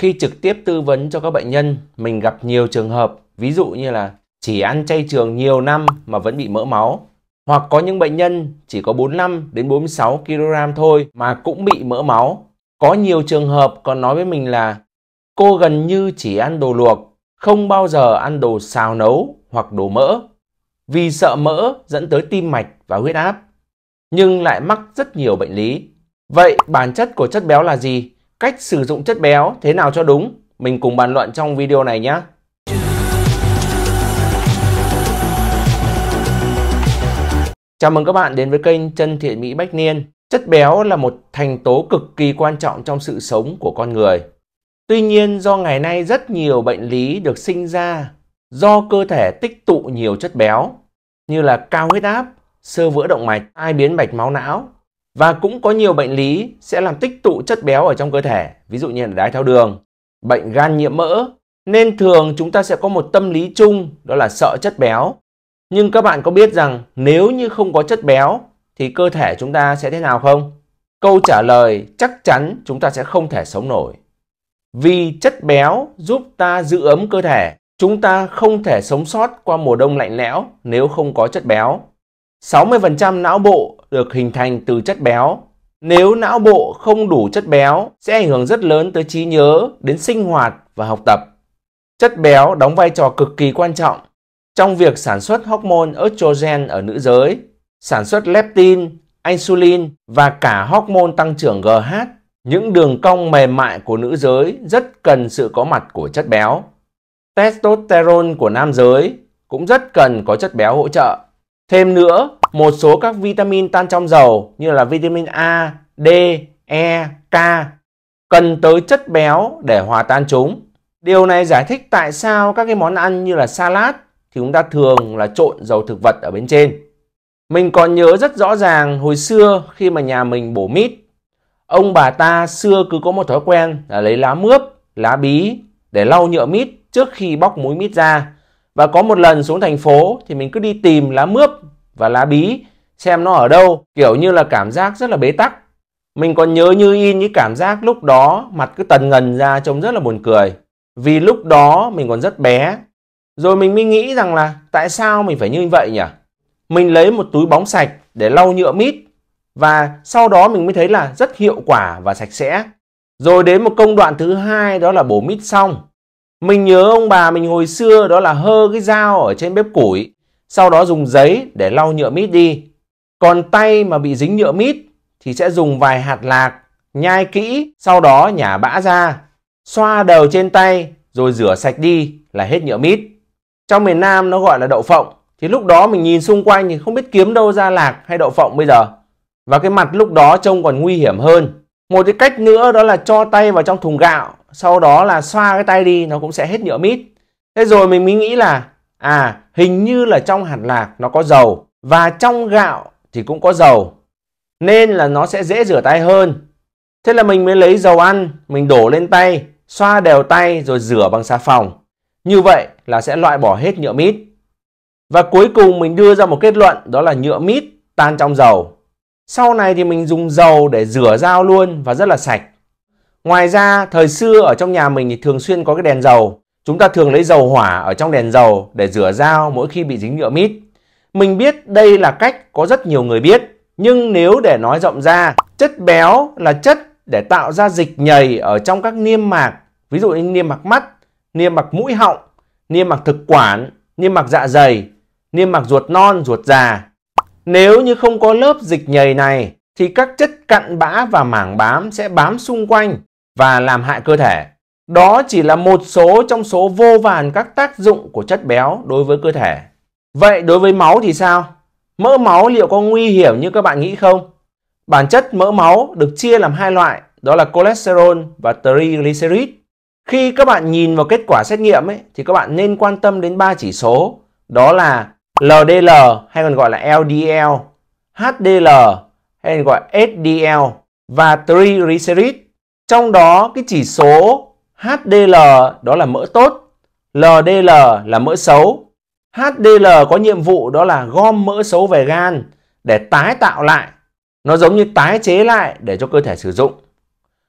Khi trực tiếp tư vấn cho các bệnh nhân, mình gặp nhiều trường hợp, ví dụ như là chỉ ăn chay trường nhiều năm mà vẫn bị mỡ máu, hoặc có những bệnh nhân chỉ có 45 đến 46 kg thôi mà cũng bị mỡ máu. Có nhiều trường hợp còn nói với mình là cô gần như chỉ ăn đồ luộc, không bao giờ ăn đồ xào nấu hoặc đồ mỡ. Vì sợ mỡ dẫn tới tim mạch và huyết áp, nhưng lại mắc rất nhiều bệnh lý. Vậy bản chất của chất béo là gì? cách sử dụng chất béo thế nào cho đúng mình cùng bàn luận trong video này nhé. Chào mừng các bạn đến với kênh Chân Thiện Mỹ Bách Niên. Chất béo là một thành tố cực kỳ quan trọng trong sự sống của con người. Tuy nhiên do ngày nay rất nhiều bệnh lý được sinh ra do cơ thể tích tụ nhiều chất béo như là cao huyết áp, sơ vữa động mạch, tai biến mạch máu não và cũng có nhiều bệnh lý sẽ làm tích tụ chất béo ở trong cơ thể, ví dụ như là đái tháo đường, bệnh gan nhiễm mỡ. Nên thường chúng ta sẽ có một tâm lý chung đó là sợ chất béo. Nhưng các bạn có biết rằng nếu như không có chất béo thì cơ thể chúng ta sẽ thế nào không? Câu trả lời chắc chắn chúng ta sẽ không thể sống nổi. Vì chất béo giúp ta giữ ấm cơ thể, chúng ta không thể sống sót qua mùa đông lạnh lẽo nếu không có chất béo. 60% não bộ được hình thành từ chất béo. Nếu não bộ không đủ chất béo sẽ ảnh hưởng rất lớn tới trí nhớ, đến sinh hoạt và học tập. Chất béo đóng vai trò cực kỳ quan trọng trong việc sản xuất hormone estrogen ở nữ giới, sản xuất leptin, insulin và cả hormone tăng trưởng GH. Những đường cong mềm mại của nữ giới rất cần sự có mặt của chất béo. Testosterone của nam giới cũng rất cần có chất béo hỗ trợ. Thêm nữa, một số các vitamin tan trong dầu như là vitamin A, D, E, K cần tới chất béo để hòa tan chúng. Điều này giải thích tại sao các cái món ăn như là salad thì chúng ta thường là trộn dầu thực vật ở bên trên. Mình còn nhớ rất rõ ràng hồi xưa khi mà nhà mình bổ mít, ông bà ta xưa cứ có một thói quen là lấy lá mướp, lá bí để lau nhựa mít trước khi bóc muối mít ra và có một lần xuống thành phố thì mình cứ đi tìm lá mướp và lá bí xem nó ở đâu, kiểu như là cảm giác rất là bế tắc. Mình còn nhớ như in những cảm giác lúc đó mặt cứ tần ngần ra trông rất là buồn cười. Vì lúc đó mình còn rất bé. Rồi mình mới nghĩ rằng là tại sao mình phải như vậy nhỉ? Mình lấy một túi bóng sạch để lau nhựa mít và sau đó mình mới thấy là rất hiệu quả và sạch sẽ. Rồi đến một công đoạn thứ hai đó là bổ mít xong mình nhớ ông bà mình hồi xưa đó là hơ cái dao ở trên bếp củi, sau đó dùng giấy để lau nhựa mít đi. Còn tay mà bị dính nhựa mít thì sẽ dùng vài hạt lạc, nhai kỹ, sau đó nhả bã ra, xoa đều trên tay rồi rửa sạch đi là hết nhựa mít. Trong miền Nam nó gọi là đậu phộng, thì lúc đó mình nhìn xung quanh thì không biết kiếm đâu ra lạc hay đậu phộng bây giờ. Và cái mặt lúc đó trông còn nguy hiểm hơn. Một cái cách nữa đó là cho tay vào trong thùng gạo sau đó là xoa cái tay đi nó cũng sẽ hết nhựa mít thế rồi mình mới nghĩ là à hình như là trong hạt lạc nó có dầu và trong gạo thì cũng có dầu nên là nó sẽ dễ rửa tay hơn thế là mình mới lấy dầu ăn mình đổ lên tay xoa đều tay rồi rửa bằng xà phòng như vậy là sẽ loại bỏ hết nhựa mít và cuối cùng mình đưa ra một kết luận đó là nhựa mít tan trong dầu sau này thì mình dùng dầu để rửa dao luôn và rất là sạch Ngoài ra, thời xưa ở trong nhà mình thì thường xuyên có cái đèn dầu. Chúng ta thường lấy dầu hỏa ở trong đèn dầu để rửa dao mỗi khi bị dính nhựa mít. Mình biết đây là cách có rất nhiều người biết, nhưng nếu để nói rộng ra, chất béo là chất để tạo ra dịch nhầy ở trong các niêm mạc, ví dụ như niêm mạc mắt, niêm mạc mũi họng, niêm mạc thực quản, niêm mạc dạ dày, niêm mạc ruột non, ruột già. Nếu như không có lớp dịch nhầy này thì các chất cặn bã và mảng bám sẽ bám xung quanh và làm hại cơ thể. Đó chỉ là một số trong số vô vàn các tác dụng của chất béo đối với cơ thể. Vậy đối với máu thì sao? Mỡ máu liệu có nguy hiểm như các bạn nghĩ không? Bản chất mỡ máu được chia làm hai loại, đó là cholesterol và triglycerid. Khi các bạn nhìn vào kết quả xét nghiệm ấy, thì các bạn nên quan tâm đến ba chỉ số, đó là LDL hay còn gọi là LDL, HDL hay còn gọi HDL và triglycerid. Trong đó cái chỉ số HDL đó là mỡ tốt, LDL là mỡ xấu. HDL có nhiệm vụ đó là gom mỡ xấu về gan để tái tạo lại. Nó giống như tái chế lại để cho cơ thể sử dụng.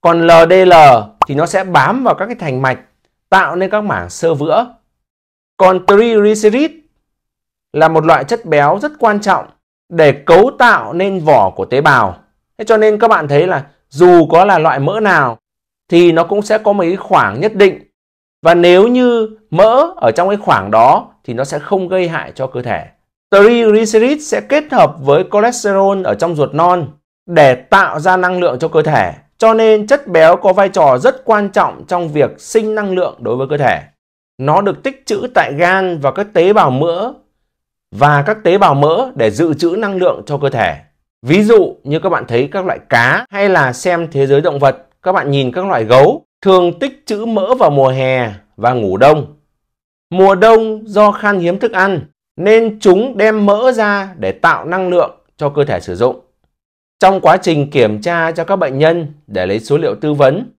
Còn LDL thì nó sẽ bám vào các cái thành mạch tạo nên các mảng sơ vữa. Còn triglycerid là một loại chất béo rất quan trọng để cấu tạo nên vỏ của tế bào. Thế cho nên các bạn thấy là dù có là loại mỡ nào thì nó cũng sẽ có một cái khoảng nhất định và nếu như mỡ ở trong cái khoảng đó thì nó sẽ không gây hại cho cơ thể. Triglycerides sẽ kết hợp với cholesterol ở trong ruột non để tạo ra năng lượng cho cơ thể. Cho nên chất béo có vai trò rất quan trọng trong việc sinh năng lượng đối với cơ thể. Nó được tích trữ tại gan và các tế bào mỡ và các tế bào mỡ để dự trữ năng lượng cho cơ thể. Ví dụ như các bạn thấy các loại cá hay là xem thế giới động vật, các bạn nhìn các loại gấu thường tích trữ mỡ vào mùa hè và ngủ đông. Mùa đông do khan hiếm thức ăn nên chúng đem mỡ ra để tạo năng lượng cho cơ thể sử dụng. Trong quá trình kiểm tra cho các bệnh nhân để lấy số liệu tư vấn,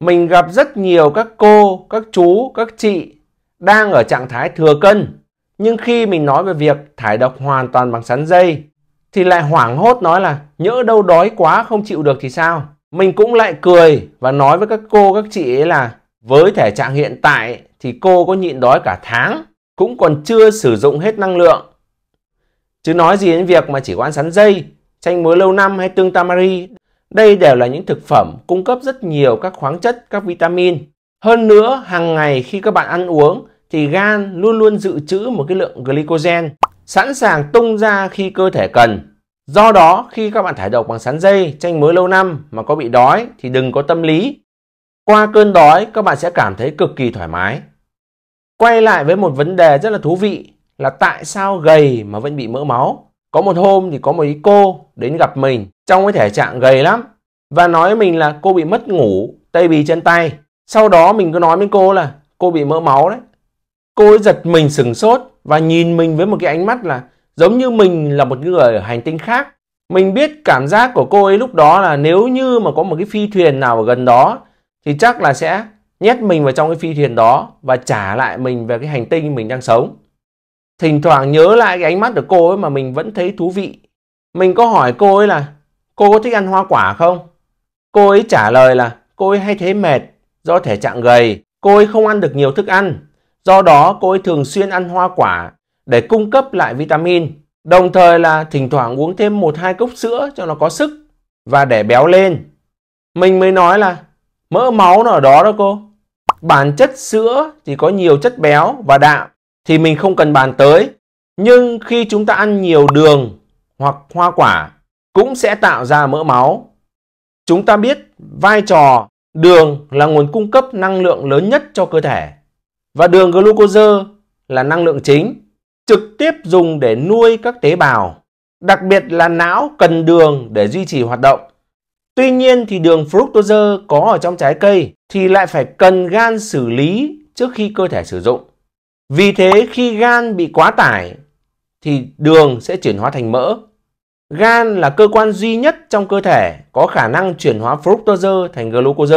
mình gặp rất nhiều các cô, các chú, các chị đang ở trạng thái thừa cân. Nhưng khi mình nói về việc thải độc hoàn toàn bằng sắn dây thì lại hoảng hốt nói là nhỡ đâu đói quá không chịu được thì sao mình cũng lại cười và nói với các cô các chị ấy là với thể trạng hiện tại thì cô có nhịn đói cả tháng cũng còn chưa sử dụng hết năng lượng chứ nói gì đến việc mà chỉ có ăn sắn dây chanh muối lâu năm hay tương tamari đây đều là những thực phẩm cung cấp rất nhiều các khoáng chất các vitamin hơn nữa hàng ngày khi các bạn ăn uống thì gan luôn luôn dự trữ một cái lượng glycogen sẵn sàng tung ra khi cơ thể cần. Do đó, khi các bạn thải độc bằng sắn dây, tranh mới lâu năm mà có bị đói thì đừng có tâm lý. Qua cơn đói, các bạn sẽ cảm thấy cực kỳ thoải mái. Quay lại với một vấn đề rất là thú vị là tại sao gầy mà vẫn bị mỡ máu. Có một hôm thì có một ý cô đến gặp mình trong cái thể trạng gầy lắm và nói mình là cô bị mất ngủ, tây bì chân tay. Sau đó mình cứ nói với cô là cô bị mỡ máu đấy, Cô ấy giật mình sừng sốt và nhìn mình với một cái ánh mắt là giống như mình là một người ở hành tinh khác. Mình biết cảm giác của cô ấy lúc đó là nếu như mà có một cái phi thuyền nào ở gần đó thì chắc là sẽ nhét mình vào trong cái phi thuyền đó và trả lại mình về cái hành tinh mình đang sống. Thỉnh thoảng nhớ lại cái ánh mắt của cô ấy mà mình vẫn thấy thú vị. Mình có hỏi cô ấy là cô có thích ăn hoa quả không? Cô ấy trả lời là cô ấy hay thấy mệt do thể trạng gầy, cô ấy không ăn được nhiều thức ăn. Do đó cô ấy thường xuyên ăn hoa quả để cung cấp lại vitamin, đồng thời là thỉnh thoảng uống thêm một hai cốc sữa cho nó có sức và để béo lên. Mình mới nói là mỡ máu nó ở đó đó cô. Bản chất sữa thì có nhiều chất béo và đạm thì mình không cần bàn tới. Nhưng khi chúng ta ăn nhiều đường hoặc hoa quả cũng sẽ tạo ra mỡ máu. Chúng ta biết vai trò đường là nguồn cung cấp năng lượng lớn nhất cho cơ thể và đường glucose là năng lượng chính, trực tiếp dùng để nuôi các tế bào, đặc biệt là não cần đường để duy trì hoạt động. Tuy nhiên thì đường fructose có ở trong trái cây thì lại phải cần gan xử lý trước khi cơ thể sử dụng. Vì thế khi gan bị quá tải thì đường sẽ chuyển hóa thành mỡ. Gan là cơ quan duy nhất trong cơ thể có khả năng chuyển hóa fructose thành glucose.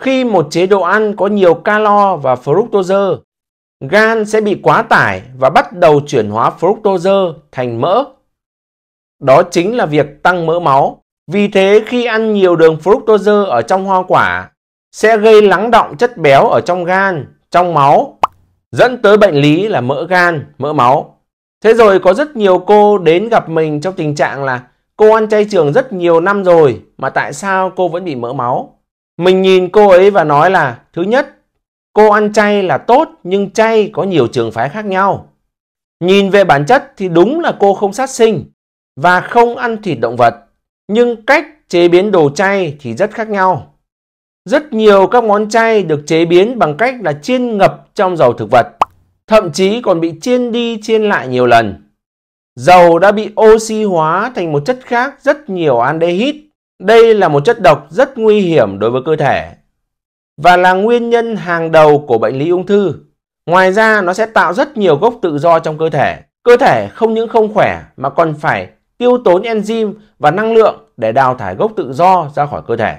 Khi một chế độ ăn có nhiều calo và fructose, gan sẽ bị quá tải và bắt đầu chuyển hóa fructose thành mỡ. Đó chính là việc tăng mỡ máu. Vì thế khi ăn nhiều đường fructose ở trong hoa quả sẽ gây lắng động chất béo ở trong gan, trong máu, dẫn tới bệnh lý là mỡ gan, mỡ máu. Thế rồi có rất nhiều cô đến gặp mình trong tình trạng là cô ăn chay trường rất nhiều năm rồi mà tại sao cô vẫn bị mỡ máu? Mình nhìn cô ấy và nói là thứ nhất, cô ăn chay là tốt nhưng chay có nhiều trường phái khác nhau. Nhìn về bản chất thì đúng là cô không sát sinh và không ăn thịt động vật, nhưng cách chế biến đồ chay thì rất khác nhau. Rất nhiều các món chay được chế biến bằng cách là chiên ngập trong dầu thực vật, thậm chí còn bị chiên đi chiên lại nhiều lần. Dầu đã bị oxy hóa thành một chất khác rất nhiều aldehyde đây là một chất độc rất nguy hiểm đối với cơ thể và là nguyên nhân hàng đầu của bệnh lý ung thư. Ngoài ra nó sẽ tạo rất nhiều gốc tự do trong cơ thể. Cơ thể không những không khỏe mà còn phải tiêu tốn enzyme và năng lượng để đào thải gốc tự do ra khỏi cơ thể.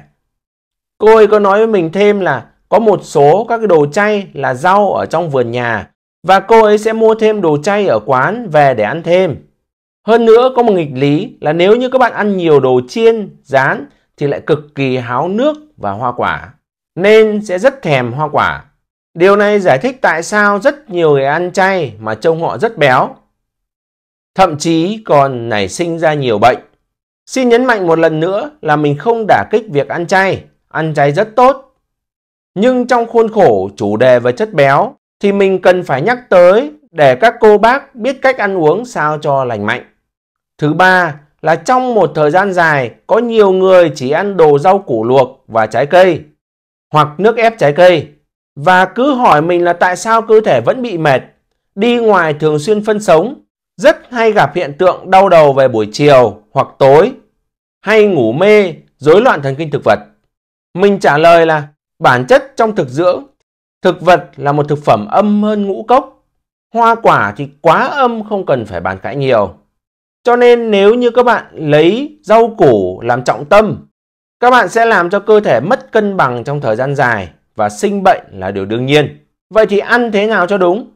Cô ấy có nói với mình thêm là có một số các cái đồ chay là rau ở trong vườn nhà và cô ấy sẽ mua thêm đồ chay ở quán về để ăn thêm. Hơn nữa có một nghịch lý là nếu như các bạn ăn nhiều đồ chiên, rán thì lại cực kỳ háo nước và hoa quả, nên sẽ rất thèm hoa quả. Điều này giải thích tại sao rất nhiều người ăn chay mà trông họ rất béo, thậm chí còn nảy sinh ra nhiều bệnh. Xin nhấn mạnh một lần nữa là mình không đả kích việc ăn chay, ăn chay rất tốt. Nhưng trong khuôn khổ chủ đề về chất béo thì mình cần phải nhắc tới để các cô bác biết cách ăn uống sao cho lành mạnh. Thứ ba là trong một thời gian dài có nhiều người chỉ ăn đồ rau củ luộc và trái cây hoặc nước ép trái cây và cứ hỏi mình là tại sao cơ thể vẫn bị mệt, đi ngoài thường xuyên phân sống, rất hay gặp hiện tượng đau đầu về buổi chiều hoặc tối, hay ngủ mê, rối loạn thần kinh thực vật. Mình trả lời là bản chất trong thực dưỡng, thực vật là một thực phẩm âm hơn ngũ cốc, hoa quả thì quá âm không cần phải bàn cãi nhiều. Cho nên nếu như các bạn lấy rau củ làm trọng tâm, các bạn sẽ làm cho cơ thể mất cân bằng trong thời gian dài và sinh bệnh là điều đương nhiên. Vậy thì ăn thế nào cho đúng?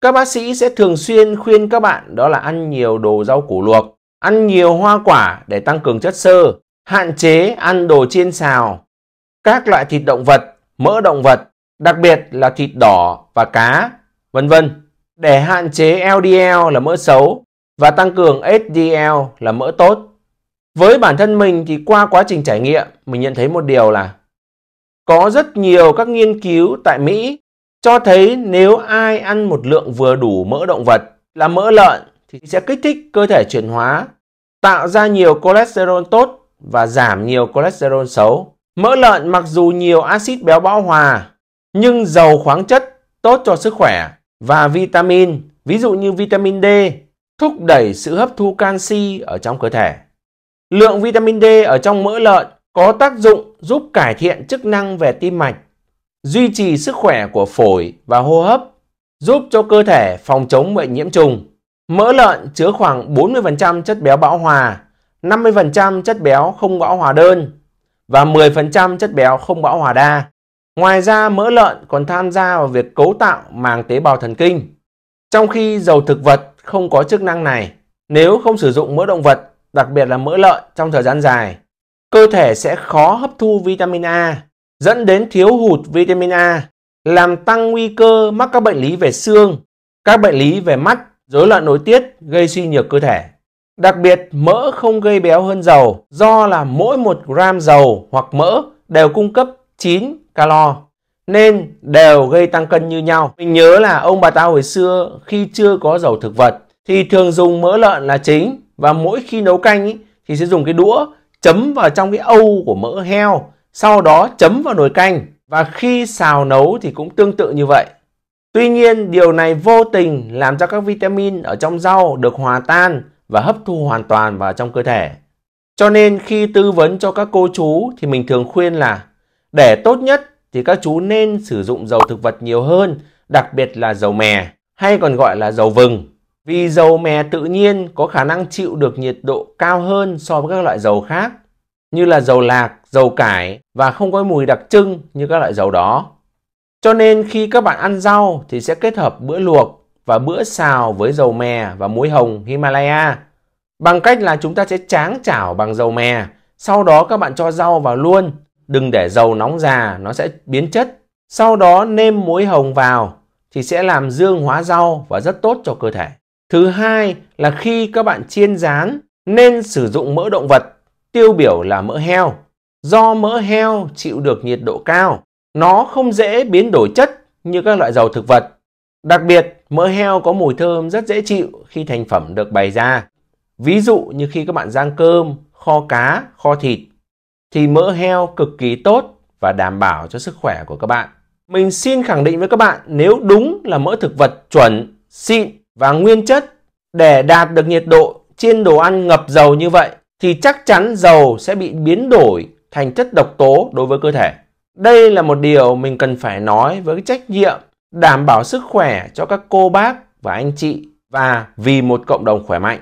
Các bác sĩ sẽ thường xuyên khuyên các bạn đó là ăn nhiều đồ rau củ luộc, ăn nhiều hoa quả để tăng cường chất xơ, hạn chế ăn đồ chiên xào, các loại thịt động vật, mỡ động vật, đặc biệt là thịt đỏ và cá, vân vân để hạn chế LDL là mỡ xấu và tăng cường HDL là mỡ tốt. Với bản thân mình thì qua quá trình trải nghiệm, mình nhận thấy một điều là có rất nhiều các nghiên cứu tại Mỹ cho thấy nếu ai ăn một lượng vừa đủ mỡ động vật là mỡ lợn thì sẽ kích thích cơ thể chuyển hóa, tạo ra nhiều cholesterol tốt và giảm nhiều cholesterol xấu. Mỡ lợn mặc dù nhiều axit béo bão hòa nhưng giàu khoáng chất tốt cho sức khỏe và vitamin, ví dụ như vitamin D, thúc đẩy sự hấp thu canxi ở trong cơ thể. Lượng vitamin D ở trong mỡ lợn có tác dụng giúp cải thiện chức năng về tim mạch, duy trì sức khỏe của phổi và hô hấp, giúp cho cơ thể phòng chống bệnh nhiễm trùng. Mỡ lợn chứa khoảng 40% chất béo bão hòa, 50% chất béo không bão hòa đơn và 10% chất béo không bão hòa đa. Ngoài ra mỡ lợn còn tham gia vào việc cấu tạo màng tế bào thần kinh. Trong khi dầu thực vật không có chức năng này. Nếu không sử dụng mỡ động vật, đặc biệt là mỡ lợn trong thời gian dài, cơ thể sẽ khó hấp thu vitamin A, dẫn đến thiếu hụt vitamin A, làm tăng nguy cơ mắc các bệnh lý về xương, các bệnh lý về mắt, rối loạn nội tiết gây suy nhược cơ thể. Đặc biệt, mỡ không gây béo hơn dầu do là mỗi 1 gram dầu hoặc mỡ đều cung cấp 9 calo nên đều gây tăng cân như nhau. Mình nhớ là ông bà ta hồi xưa khi chưa có dầu thực vật thì thường dùng mỡ lợn là chính và mỗi khi nấu canh ý, thì sẽ dùng cái đũa chấm vào trong cái âu của mỡ heo, sau đó chấm vào nồi canh và khi xào nấu thì cũng tương tự như vậy. Tuy nhiên, điều này vô tình làm cho các vitamin ở trong rau được hòa tan và hấp thu hoàn toàn vào trong cơ thể. Cho nên khi tư vấn cho các cô chú thì mình thường khuyên là để tốt nhất thì các chú nên sử dụng dầu thực vật nhiều hơn, đặc biệt là dầu mè hay còn gọi là dầu vừng. Vì dầu mè tự nhiên có khả năng chịu được nhiệt độ cao hơn so với các loại dầu khác như là dầu lạc, dầu cải và không có mùi đặc trưng như các loại dầu đó. Cho nên khi các bạn ăn rau thì sẽ kết hợp bữa luộc và bữa xào với dầu mè và muối hồng Himalaya. Bằng cách là chúng ta sẽ tráng chảo bằng dầu mè, sau đó các bạn cho rau vào luôn Đừng để dầu nóng già, nó sẽ biến chất. Sau đó nêm muối hồng vào thì sẽ làm dương hóa rau và rất tốt cho cơ thể. Thứ hai là khi các bạn chiên rán nên sử dụng mỡ động vật, tiêu biểu là mỡ heo. Do mỡ heo chịu được nhiệt độ cao, nó không dễ biến đổi chất như các loại dầu thực vật. Đặc biệt, mỡ heo có mùi thơm rất dễ chịu khi thành phẩm được bày ra. Ví dụ như khi các bạn rang cơm, kho cá, kho thịt thì mỡ heo cực kỳ tốt và đảm bảo cho sức khỏe của các bạn. Mình xin khẳng định với các bạn nếu đúng là mỡ thực vật chuẩn, xịn và nguyên chất để đạt được nhiệt độ trên đồ ăn ngập dầu như vậy thì chắc chắn dầu sẽ bị biến đổi thành chất độc tố đối với cơ thể. Đây là một điều mình cần phải nói với trách nhiệm đảm bảo sức khỏe cho các cô bác và anh chị và vì một cộng đồng khỏe mạnh.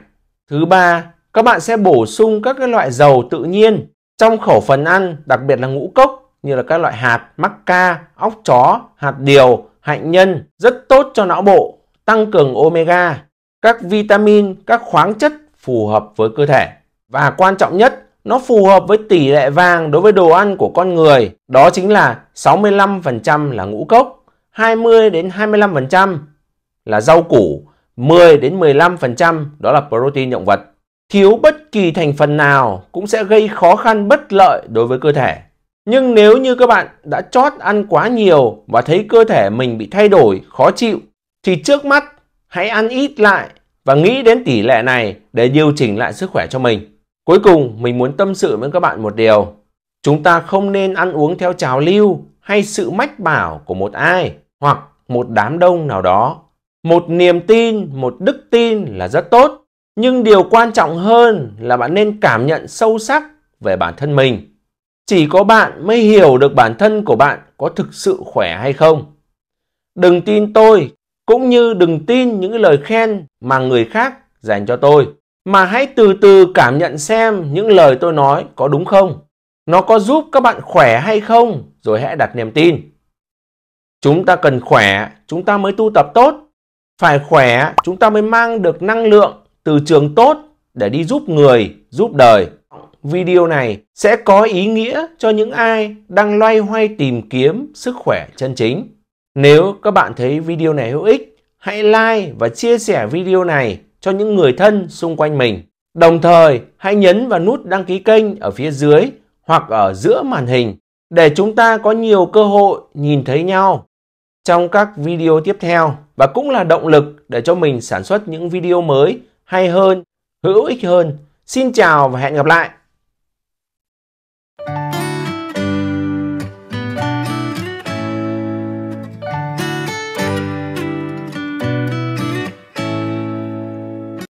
Thứ ba, các bạn sẽ bổ sung các cái loại dầu tự nhiên trong khẩu phần ăn, đặc biệt là ngũ cốc như là các loại hạt, mắc ca, óc chó, hạt điều, hạnh nhân rất tốt cho não bộ, tăng cường omega, các vitamin, các khoáng chất phù hợp với cơ thể. Và quan trọng nhất, nó phù hợp với tỷ lệ vàng đối với đồ ăn của con người, đó chính là 65% là ngũ cốc, 20 đến 25% là rau củ, 10 đến 15% đó là protein động vật thiếu bất kỳ thành phần nào cũng sẽ gây khó khăn bất lợi đối với cơ thể. Nhưng nếu như các bạn đã chót ăn quá nhiều và thấy cơ thể mình bị thay đổi, khó chịu, thì trước mắt hãy ăn ít lại và nghĩ đến tỷ lệ này để điều chỉnh lại sức khỏe cho mình. Cuối cùng, mình muốn tâm sự với các bạn một điều. Chúng ta không nên ăn uống theo trào lưu hay sự mách bảo của một ai hoặc một đám đông nào đó. Một niềm tin, một đức tin là rất tốt nhưng điều quan trọng hơn là bạn nên cảm nhận sâu sắc về bản thân mình chỉ có bạn mới hiểu được bản thân của bạn có thực sự khỏe hay không đừng tin tôi cũng như đừng tin những lời khen mà người khác dành cho tôi mà hãy từ từ cảm nhận xem những lời tôi nói có đúng không nó có giúp các bạn khỏe hay không rồi hãy đặt niềm tin chúng ta cần khỏe chúng ta mới tu tập tốt phải khỏe chúng ta mới mang được năng lượng từ trường tốt để đi giúp người, giúp đời. Video này sẽ có ý nghĩa cho những ai đang loay hoay tìm kiếm sức khỏe chân chính. Nếu các bạn thấy video này hữu ích, hãy like và chia sẻ video này cho những người thân xung quanh mình. Đồng thời, hãy nhấn vào nút đăng ký kênh ở phía dưới hoặc ở giữa màn hình để chúng ta có nhiều cơ hội nhìn thấy nhau trong các video tiếp theo và cũng là động lực để cho mình sản xuất những video mới hay hơn, hữu ích hơn. Xin chào và hẹn gặp lại!